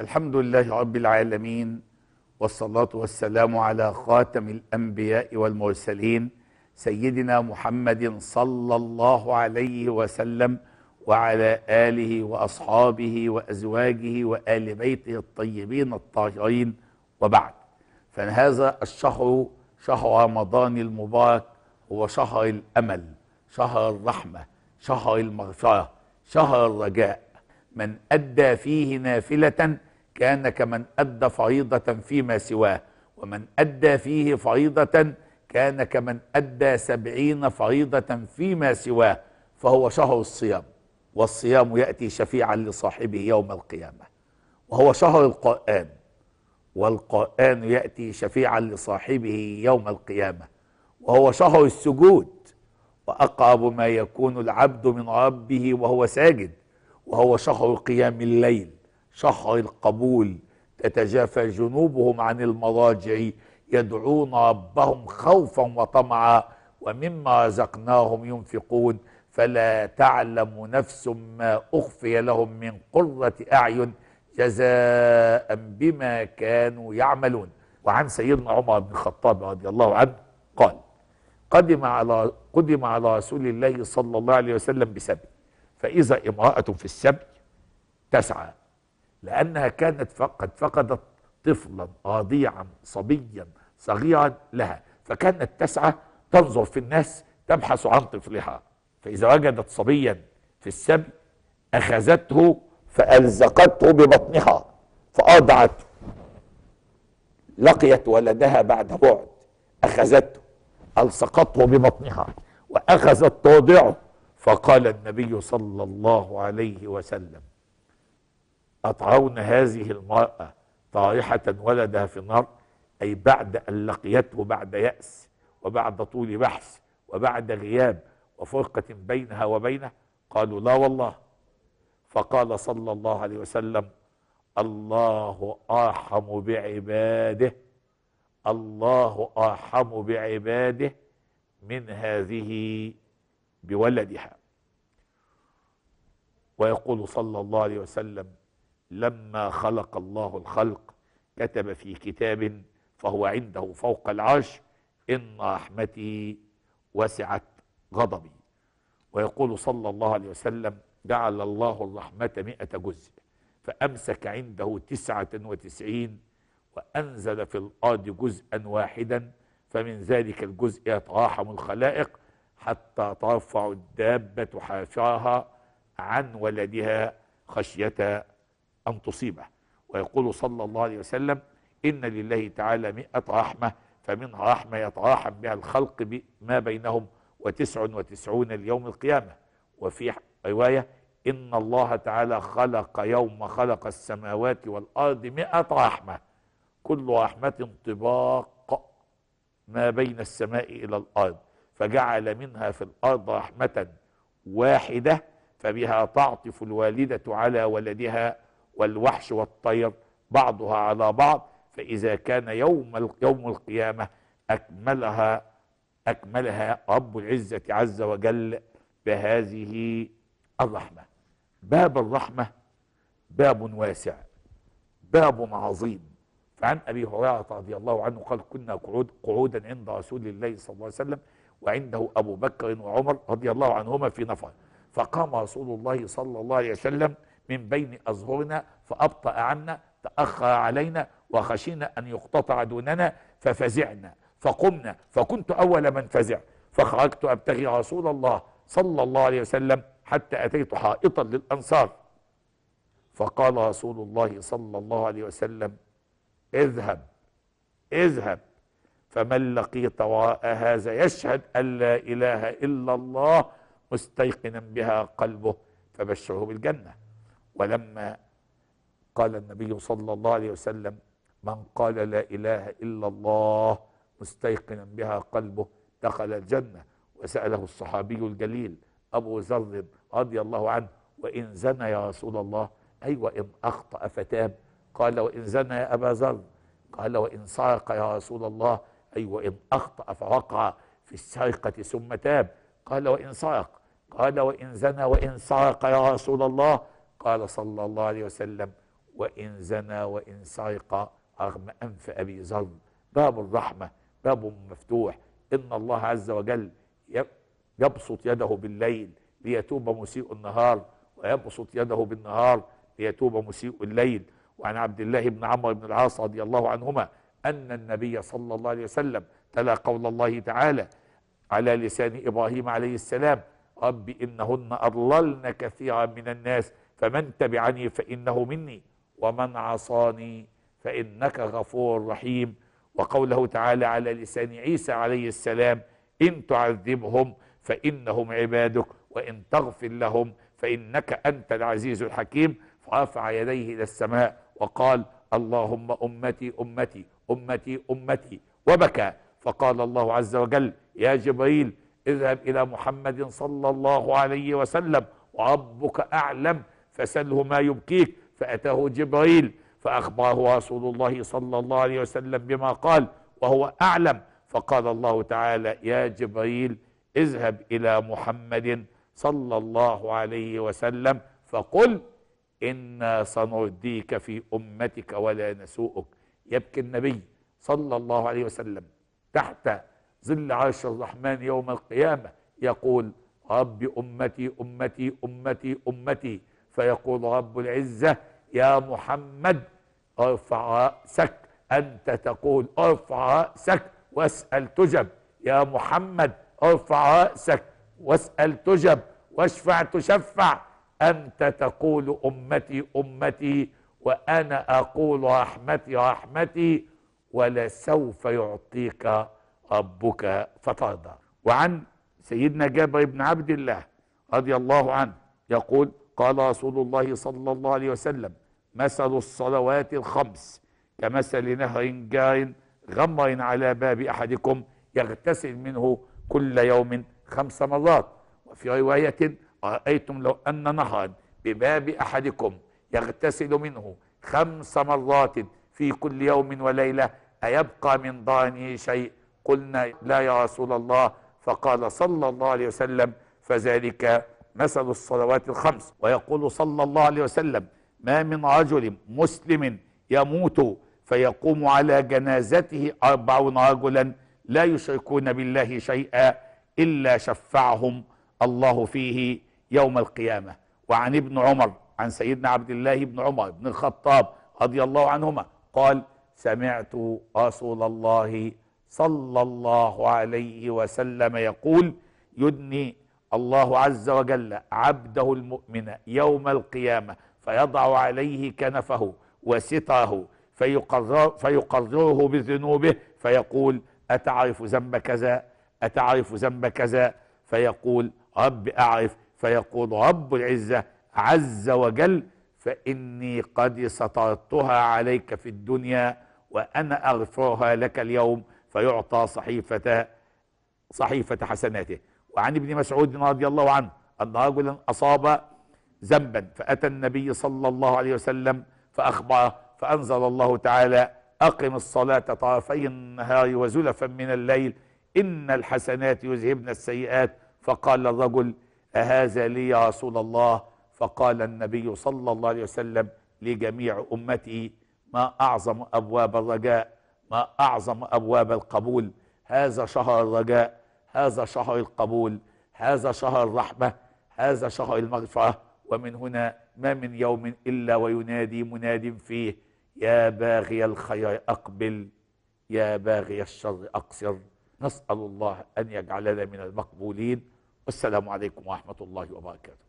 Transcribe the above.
الحمد لله رب العالمين والصلاة والسلام على خاتم الأنبياء والمرسلين سيدنا محمد صلى الله عليه وسلم وعلى آله وأصحابه وأزواجه وآل بيته الطيبين الطاهرين وبعد فهذا الشهر شهر رمضان المبارك هو شهر الأمل شهر الرحمة شهر المغفرة شهر الرجاء من أدى فيه نافلة كان كمن أدى فريضة فيما سواه ومن أدى فيه فريضة كان كمن أدى سبعين فريضة فيما سواه فهو شهر الصيام والصيام يأتي شفيعا لصاحبه يوم القيامة وهو شهر القرآن والقرآن يأتي شفيعا لصاحبه يوم القيامة وهو شهر السجود وأقرب ما يكون العبد من ربه وهو ساجد وهو شهر قيام الليل شهر القبول تتجافى جنوبهم عن المضاجع يدعون ربهم خوفا وطمعا ومما رزقناهم ينفقون فلا تعلم نفس ما اخفي لهم من قره اعين جزاء بما كانوا يعملون وعن سيدنا عمر بن الخطاب رضي الله عنه قال قدم على قدم على رسول الله صلى الله عليه وسلم بسبي فاذا امراه في السبي تسعى لأنها كانت فقد فقدت طفلا رضيعا صبيا صغيرا لها فكانت تسعى تنظر في الناس تبحث عن طفلها فإذا وجدت صبيا في السبي أخذته فألزقته ببطنها فأضعته لقيت ولدها بعد بعد أخذته ألصقته ببطنها وأخذت توضعه فقال النبي صلى الله عليه وسلم أطعون هذه المرأة طارحة ولدها في النار أي بعد أن لقيته بعد يأس وبعد طول بحث وبعد غياب وفرقة بينها وبينه قالوا لا والله فقال صلى الله عليه وسلم الله أرحم بعباده الله أرحم بعباده من هذه بولدها ويقول صلى الله عليه وسلم لما خلق الله الخلق كتب في كتاب فهو عنده فوق العرش إن رحمتي وسعت غضبي ويقول صلى الله عليه وسلم جعل الله الرحمة مئة جزء فأمسك عنده تسعة وتسعين وأنزل في الأرض جزءا واحدا فمن ذلك الجزء يتراحم الخلائق حتى ترفع الدابة حافرها عن ولدها خشية أن تصيبه ويقول صلى الله عليه وسلم إن لله تعالى مئة رحمة فمنها رحمة يتراحم بها الخلق ما بينهم وتسع وتسعون ليوم القيامة وفي رواية إن الله تعالى خلق يوم خلق السماوات والأرض مئة رحمة كل رحمة طباق ما بين السماء إلى الأرض فجعل منها في الأرض رحمة واحدة فبها تعطف الوالدة على ولدها والوحش والطير بعضها على بعض فإذا كان يوم يوم القيامة أكملها أكملها رب العزة عز وجل بهذه الرحمة باب الرحمة باب واسع باب عظيم فعن أبي هريرة رضي الله عنه قال كنا قعود قعودا عند رسول الله صلى الله عليه وسلم وعنده أبو بكر وعمر رضي الله عنهما في نفر فقام رسول الله صلى الله عليه وسلم من بين أظهرنا فأبطأ عنا تأخر علينا وخشينا أن يقتطع دوننا ففزعنا فقمنا فكنت أول من فزع فخرجت أبتغي رسول الله صلى الله عليه وسلم حتى أتيت حائطا للأنصار فقال رسول الله صلى الله عليه وسلم اذهب اذهب فمن لقيت وراء هذا يشهد أن لا إله إلا الله مستيقنا بها قلبه فبشره بالجنه ولما قال النبي صلى الله عليه وسلم من قال لا اله الا الله مستيقنا بها قلبه دخل الجنه وساله الصحابي الجليل ابو ذر رضي الله عنه وان زنى يا رسول الله ايوه وإن اخطا فتاب قال وان زنى يا ابا ذر قال وان سرق يا رسول الله ايوه وإن اخطا فوقع في السرقه ثم تاب قال وان سرق قال وان زنى وان سرق يا رسول الله قال صلى الله عليه وسلم وإن زنى وإن سرق رغم أنف أبي ذر باب الرحمة باب مفتوح إن الله عز وجل يبسط يده بالليل ليتوب مسيء النهار ويبسط يده بالنهار ليتوب مسيء الليل وعن عبد الله بن عمرو بن العاص رضي الله عنهما أن النبي صلى الله عليه وسلم تلا قول الله تعالى على لسان إبراهيم عليه السلام رب إنهن أضللن كثيرا من الناس فمن تبعني فإنه مني ومن عصاني فإنك غفور رحيم وقوله تعالى على لسان عيسى عليه السلام إن تعذبهم فإنهم عبادك وإن تغفر لهم فإنك أنت العزيز الحكيم فرفع يديه إلى السماء وقال اللهم أمتي أمتي أمتي أمتي وبكى فقال الله عز وجل يا جبريل اذهب إلى محمد صلى الله عليه وسلم وربك أعلم فسله ما يبكيك فأتاه جبريل فأخبره رسول الله صلى الله عليه وسلم بما قال وهو أعلم فقال الله تعالى يا جبريل اذهب إلى محمد صلى الله عليه وسلم فقل إنا سنرديك في أمتك ولا نسوءك يبكي النبي صلى الله عليه وسلم تحت ظل عرش الرحمن يوم القيامة يقول رب أمتي أمتي أمتي أمتي, أمتي فيقول رب العزة يا محمد ارفع رأسك أنت تقول ارفع رأسك واسأل تجب يا محمد ارفع رأسك واسأل تجب واشفع تشفع أنت تقول أمتي أمتي وأنا أقول رحمتي رحمتي ولسوف يعطيك ربك فترضى وعن سيدنا جابر بن عبد الله رضي الله عنه يقول قال رسول الله صلى الله عليه وسلم مثل الصلوات الخمس كمثل نهر جار غمر على باب أحدكم يغتسل منه كل يوم خمس مرات وفي رواية أرأيتم لو أن نهرا بباب أحدكم يغتسل منه خمس مرات في كل يوم وليلة أيبقى من ضانه شيء قلنا لا يا رسول الله فقال صلى الله عليه وسلم فذلك مثل الصلوات الخمس ويقول صلى الله عليه وسلم ما من رجل مسلم يموت فيقوم على جنازته أربعون رجلا لا يشركون بالله شيئا إلا شفعهم الله فيه يوم القيامة وعن ابن عمر عن سيدنا عبد الله بن عمر بن الخطاب رضي الله عنهما قال سمعت رسول الله صلى الله عليه وسلم يقول يدني الله عز وجل عبده المؤمن يوم القيامة فيضع عليه كنفه وستره فيقرر فيقرره بذنوبه فيقول أتعرف ذنب كذا أتعرف ذنب كذا فيقول رب أعرف فيقول رب العزة عز وجل فإني قد سطرتها عليك في الدنيا وأنا أغفرها لك اليوم فيعطى صحيفة صحيفة حسناته وعن ابن مسعود رضي الله عنه أن رجلا أصاب ذنبا فأتى النبي صلى الله عليه وسلم فأخبره فأنزل الله تعالى أقم الصلاة طرفي النهار وزلفا من الليل إن الحسنات يذهبن السيئات فقال الرجل أهذا لي يا رسول الله فقال النبي صلى الله عليه وسلم لجميع أمتي ما أعظم أبواب الرجاء ما أعظم أبواب القبول هذا شهر الرجاء هذا شهر القبول هذا شهر الرحمة هذا شهر المغفرة ومن هنا ما من يوم إلا وينادي مناد فيه يا باغي الخير أقبل يا باغي الشر أقصر نسأل الله أن يجعلنا من المقبولين والسلام عليكم ورحمة الله وبركاته